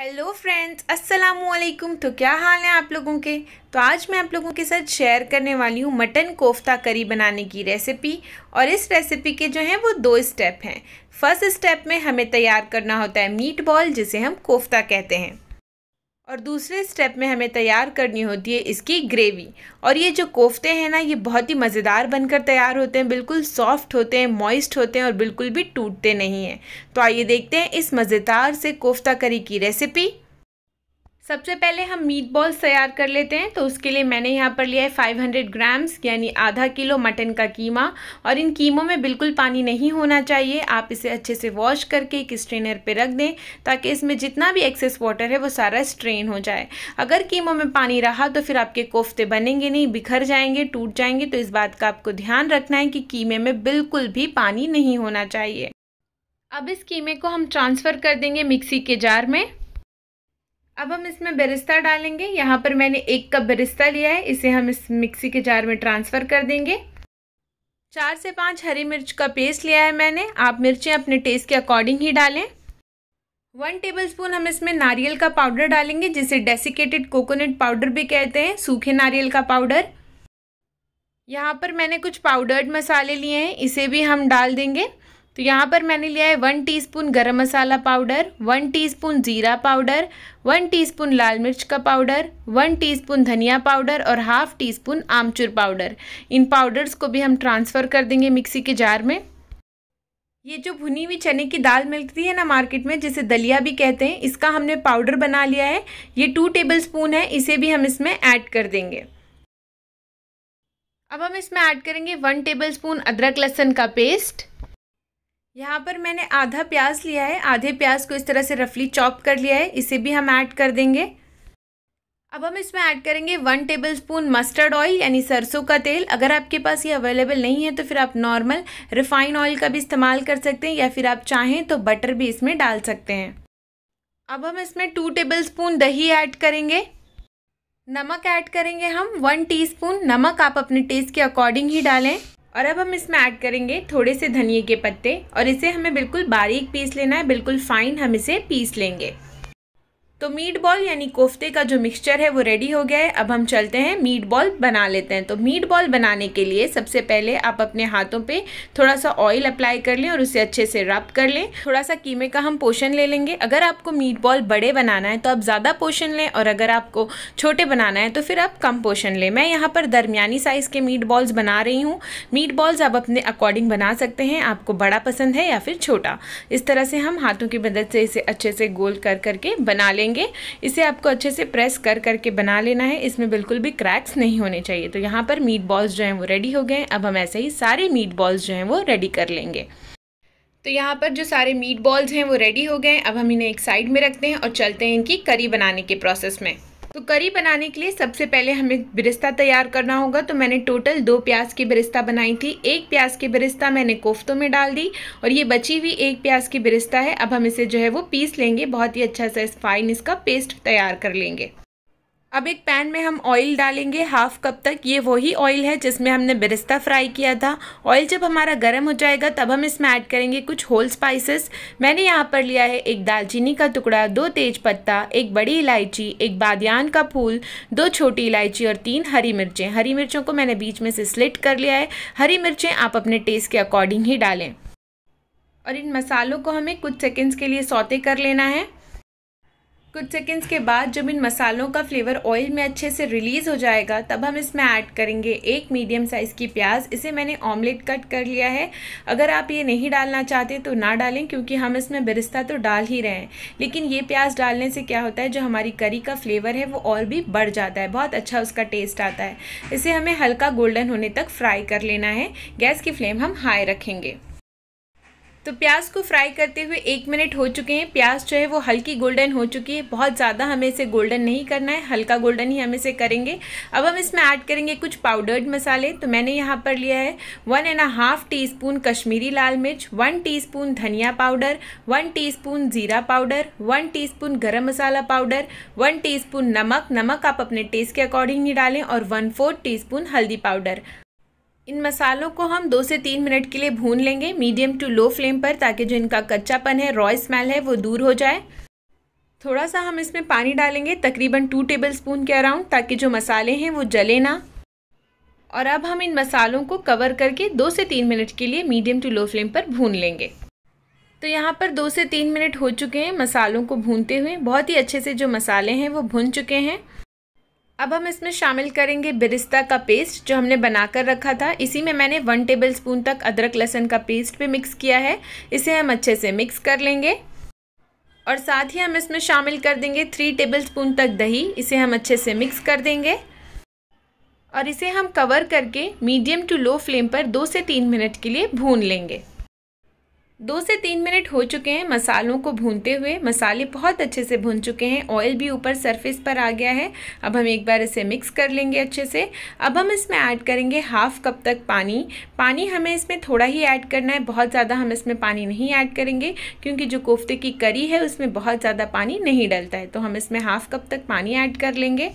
hello friends अस्सलाम वालेकुम तो क्या हाल है आप लोगों के तो आज मैं आप लोगों के साथ शेयर करने वाली हूँ मटन कोफ्ता करी बनाने की रेसिपी और इस रेसिपी के जो हैं वो दो स्टेप हैं फर्स्ट स्टेप में हमें तैयार करना होता है मीट बॉल जिसे हम कोफ्ता कहते हैं और दूसरे स्टेप में हमें तैयार करनी होती है इसकी ग्रेवी और ये जो कोफ्ते हैं ना ये बहुत ही मज़ेदार बनकर तैयार होते हैं बिल्कुल सॉफ्ट होते हैं मॉइस्ट होते हैं और बिल्कुल भी टूटते नहीं हैं तो आइए देखते हैं इस मज़ेदार से कोफ्ता करी की रेसिपी सबसे पहले हम मीट बॉल्स तैयार कर लेते हैं तो उसके लिए मैंने यहाँ पर लिया है 500 ग्राम्स यानी आधा किलो मटन का कीमा और इन कीमों में बिल्कुल पानी नहीं होना चाहिए आप इसे अच्छे से वॉश करके एक स्ट्रेनर पर रख दें ताकि इसमें जितना भी एक्सेस वाटर है वो सारा स्ट्रेन हो जाए अगर कीमों में पानी रहा तो फिर आपके कोफ्ते बनेंगे नहीं बिखर जाएंगे टूट जाएंगे तो इस बात का आपको ध्यान रखना है कि कीमे में बिल्कुल भी पानी नहीं होना चाहिए अब इस कीमे को हम ट्रांसफ़र कर देंगे मिक्सी के जार में अब हम इसमें बरिस्ता डालेंगे यहाँ पर मैंने एक कप बरिस्ता लिया है इसे हम इस मिक्सी के जार में ट्रांसफ़र कर देंगे चार से पाँच हरी मिर्च का पेस्ट लिया है मैंने आप मिर्चें अपने टेस्ट के अकॉर्डिंग ही डालें वन टेबलस्पून हम इसमें नारियल का पाउडर डालेंगे जिसे डेसिकेटेड कोकोनट पाउडर भी कहते हैं सूखे नारियल का पाउडर यहाँ पर मैंने कुछ पाउडर्ड मसाले लिए हैं इसे भी हम डाल देंगे तो यहाँ पर मैंने लिया है one teaspoon garam masala powder one teaspoon जीरा पाउडर वन टीस्पून लाल मिर्च का पाउडर वन टीस्पून धनिया पाउडर और हाफ टी स्पून आमचूर पाउडर इन पाउडर्स को भी हम ट्रांसफ़र कर देंगे मिक्सी के जार में ये जो भुनी हुई चने की दाल मिलती है ना मार्केट में जिसे दलिया भी कहते हैं इसका हमने पाउडर बना लिया है ये टू टेबल स्पून है इसे भी हम इसमें ऐड कर देंगे अब हम इसमें ऐड करेंगे वन टेबल स्पून अदरक लहसुन का पेस्ट यहाँ पर मैंने आधा प्याज लिया है आधे प्याज को इस तरह से रफली चॉप कर लिया है इसे भी हम ऐड कर देंगे अब हम इसमें ऐड करेंगे one tablespoon mustard oil यानी सरसों का तेल अगर आपके पास ये अवेलेबल नहीं है तो फिर आप नॉर्मल रिफाइन ऑयल का भी इस्तेमाल कर सकते हैं या फिर आप चाहें तो बटर भी इसमें डाल सकते हैं अब हम इसमें टू टेबल स्पून दही ऐड करेंगे नमक ऐड करेंगे हम वन टी नमक आप अपने टेस्ट के अकॉर्डिंग ही डालें और अब हम इसमें ऐड करेंगे थोड़े से धनिए के पत्ते और इसे हमें बिल्कुल बारीक पीस लेना है बिल्कुल फाइन हम इसे पीस लेंगे तो मीट बॉल यानी कोफ्ते का जो मिक्सचर है वो रेडी हो गया है अब हम चलते हैं मीट बॉल बना लेते हैं तो मीट बॉल बनाने के लिए सबसे पहले आप अपने हाथों पे थोड़ा सा ऑयल अप्लाई कर लें और उसे अच्छे से रब कर लें थोड़ा सा कीमे का हम पोषण ले लेंगे अगर आपको मीट बॉल बड़े बनाना है तो आप ज़्यादा पोषण लें और अगर आपको छोटे बनाना है तो फिर आप कम पोषण लें मैं यहाँ पर दरमियानी साइज़ के मीट बॉल्स बना रही हूँ मीट बॉल्स आप अपने अकॉर्डिंग बना सकते हैं आपको बड़ा पसंद है या फिर छोटा इस तरह से हम हाथों की मदद से इसे अच्छे से गोल कर करके बना लेंगे बनाएंगे इसे आपको अच्छे से प्रेस कर करके बना लेना है इसमें बिल्कुल भी क्रैक्स नहीं होने चाहिए तो यहाँ पर मीट बॉल्स जो हैं वो रेडी हो गए हैं अब हम ऐसे ही सारे मीट बॉल्स जो हैं वो रेडी कर लेंगे तो यहाँ पर जो सारे मीट बॉल्स हैं वो रेडी हो गए अब हम इन्हें एक साइड में रखते हैं और चलते हैं इनकी करी बनाने के प्रोसेस में तो करी बनाने के लिए सबसे पहले हमें बिरिस्ता तैयार करना होगा तो मैंने टोटल दो प्याज की बिरिस्ता बनाई थी एक प्याज की बिरिस्ता मैंने कोफ्तों में डाल दी और ये बची हुई एक प्याज की बिरिस्ता है अब हम इसे जो है वो पीस लेंगे बहुत ही अच्छा सा फाइन इसका पेस्ट तैयार कर लेंगे अब एक पैन में हम ऑयल डालेंगे हाफ कप तक ये वही ऑयल है जिसमें हमने बिरिस्ता फ्राई किया था ऑयल जब हमारा गर्म हो जाएगा तब हम इसमें ऐड करेंगे कुछ होल स्पाइसेस मैंने यहाँ पर लिया है एक दालचीनी का टुकड़ा दो तेज पत्ता एक बड़ी इलायची एक बादियान का फूल दो छोटी इलायची और तीन हरी मिर्चें हरी मिर्चों को मैंने बीच में से स्लिट कर लिया है हरी मिर्चें आप अपने टेस्ट के अकॉर्डिंग ही डालें और इन मसालों को हमें कुछ सेकेंड्स के लिए सौते कर लेना है कुछ सेकेंड्स के बाद जब इन मसालों का फ्लेवर ऑयल में अच्छे से रिलीज़ हो जाएगा तब हम इसमें ऐड करेंगे एक मीडियम साइज़ की प्याज इसे मैंने ऑमलेट कट कर लिया है अगर आप ये नहीं डालना चाहते तो ना डालें क्योंकि हम इसमें बिरिस्ता तो डाल ही रहे हैं लेकिन ये प्याज डालने से क्या होता है जो हमारी करी का फ्लेवर है वो और भी बढ़ जाता है बहुत अच्छा उसका टेस्ट आता है इसे हमें हल्का गोल्डन होने तक फ्राई कर लेना है गैस की फ्लेम हम हाई रखेंगे तो प्याज को फ्राई करते हुए एक मिनट हो चुके हैं प्याज जो है वो हल्की गोल्डन हो चुकी है बहुत ज़्यादा हमें इसे गोल्डन नहीं करना है हल्का गोल्डन ही हम इसे करेंगे अब हम इसमें ऐड करेंगे कुछ पाउडर्ड मसाले तो मैंने यहाँ पर लिया है one and half teaspoon Kashmiri लाल मिर्च वन टी स्पून धनिया पाउडर वन टी स्पून ज़ीरा powder one teaspoon garam masala powder one teaspoon नमक नमक आप अपने टेस्ट के अकॉर्डिंग ही डालें और वन फोर्थ टी स्पून हल्दी पाउडर इन मसालों को हम दो से तीन मिनट के लिए भून लेंगे मीडियम टू लो फ्लेम पर ताकि जो इनका कच्चापन है रॉय स्मेल है वो दूर हो जाए थोड़ा सा हम इसमें पानी डालेंगे तकरीबन टू टेबल स्पून के अराउंड ताकि जो मसाले हैं वो जले ना और अब हम इन मसालों को कवर करके दो से तीन मिनट के लिए मीडियम टू लो फ्लेम पर भून लेंगे तो यहाँ पर दो से तीन मिनट हो चुके हैं मसालों को भूनते हुए बहुत ही अच्छे से जो मसाले हैं वो भुन चुके हैं अब हम इसमें शामिल करेंगे बिरिस्ता का पेस्ट जो हमने बनाकर रखा था इसी में मैंने वन टेबल स्पून तक अदरक लहसन का पेस्ट भी मिक्स किया है इसे हम अच्छे से मिक्स कर लेंगे और साथ ही हम इसमें शामिल कर देंगे थ्री टेबल स्पून तक दही इसे हम अच्छे से मिक्स कर देंगे और इसे हम कवर करके मीडियम टू लो फ्लेम पर दो से तीन मिनट के लिए भून लेंगे दो से तीन मिनट हो चुके हैं मसालों को भूनते हुए मसाले बहुत अच्छे से भून चुके हैं ऑयल भी ऊपर सरफेस पर आ गया है अब हम एक बार इसे मिक्स कर लेंगे अच्छे से अब हम इसमें ऐड करेंगे हाफ़ कप तक पानी पानी हमें इसमें थोड़ा ही ऐड करना है बहुत ज़्यादा हम इसमें पानी नहीं ऐड करेंगे क्योंकि जो कोफ्ते की करी है उसमें बहुत ज़्यादा पानी नहीं डलता है तो हम इसमें हाफ़ कप तक पानी ऐड कर लेंगे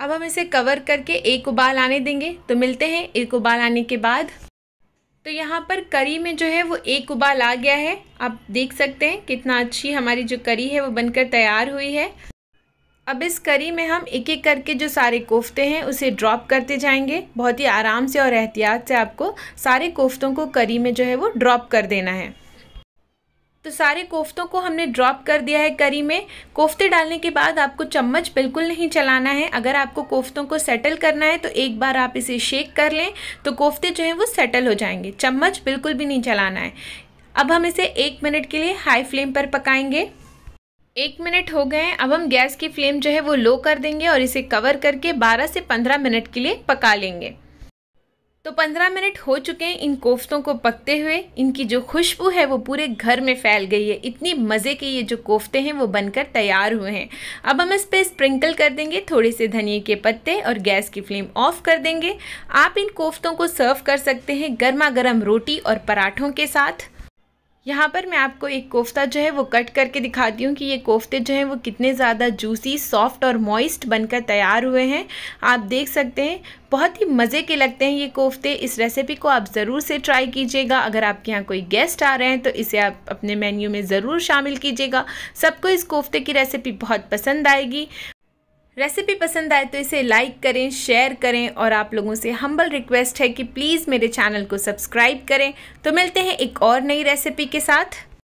अब हम इसे कवर करके एक उबाल आने देंगे तो मिलते हैं एक उबाल आने के बाद तो यहाँ पर करी में जो है वो एक उबाल आ गया है आप देख सकते हैं कितना अच्छी हमारी जो करी है वो बनकर तैयार हुई है अब इस करी में हम एक एक करके जो सारे कोफ्ते हैं उसे ड्रॉप करते जाएंगे बहुत ही आराम से और एहतियात से आपको सारे कोफ्तों को करी में जो है वो ड्रॉप कर देना है तो सारे कोफ्तों को हमने ड्रॉप कर दिया है करी में कोफ्ते डालने के बाद आपको चम्मच बिल्कुल नहीं चलाना है अगर आपको कोफ्तों को सेटल करना है तो एक बार आप इसे शेक कर लें तो कोफ्ते जो हैं वो सेटल हो जाएंगे चम्मच बिल्कुल भी नहीं चलाना है अब हम इसे एक मिनट के लिए हाई फ्लेम पर पकाएंगे एक मिनट हो गए हैं अब हम गैस की फ्लेम जो है वो लो कर देंगे और इसे कवर करके 12 से 15 मिनट के लिए पका लेंगे तो पंद्रह मिनट हो चुके हैं इन कोफ्तों को पकते हुए इनकी जो खुशबू है वो पूरे घर में फैल गई है इतनी मज़े के ये जो कोफ्ते हैं वो बनकर तैयार हुए हैं अब हम इस पर स्प्रिंकल कर देंगे थोड़े से धनिए के पत्ते और गैस की फ्लेम ऑफ कर देंगे आप इन कोफ्तों को सर्व कर सकते हैं गर्मा गर्म रोटी और पराठों के साथ यहाँ पर मैं आपको एक कोफ्ता जो है वो कट करके दिखाती हूँ कि ये कोफ्ते जो हैं वो कितने ज़्यादा जूसी सॉफ्ट और मॉइस्ट बनकर तैयार हुए हैं आप देख सकते हैं बहुत ही मज़े के लगते हैं ये कोफ्ते इस रेसिपी को आप ज़रूर से ट्राई कीजिएगा अगर आपके यहाँ कोई गेस्ट आ रहे हैं तो इसे आप अपने मेन्यू में ज़रूर शामिल कीजिएगा सबको इस कोफ्ते की रेसिपी बहुत पसंद आएगी रेसिपी पसंद आए तो इसे लाइक करें शेयर करें और आप लोगों से हम्बल रिक्वेस्ट है कि प्लीज़ मेरे चैनल को सब्सक्राइब करें तो मिलते हैं एक और नई रेसिपी के साथ